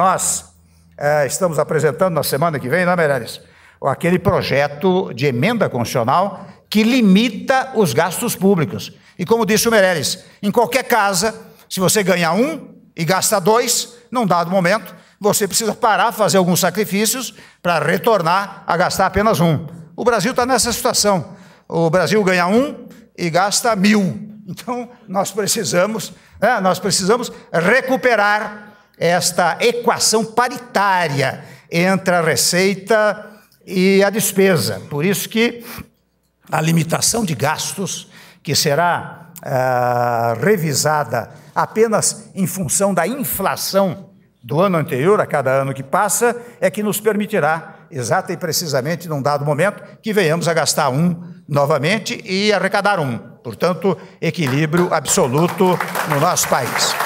Nós é, estamos apresentando na semana que vem, não é, Meirelles? Aquele projeto de emenda constitucional que limita os gastos públicos. E como disse o Meirelles, em qualquer casa, se você ganha um e gasta dois, num dado momento, você precisa parar, fazer alguns sacrifícios para retornar a gastar apenas um. O Brasil está nessa situação. O Brasil ganha um e gasta mil. Então, nós precisamos, né, nós precisamos recuperar esta equação paritária entre a receita e a despesa. Por isso que a limitação de gastos, que será ah, revisada apenas em função da inflação do ano anterior, a cada ano que passa, é que nos permitirá, exata e precisamente, num dado momento, que venhamos a gastar um novamente e arrecadar um. Portanto, equilíbrio absoluto no nosso país.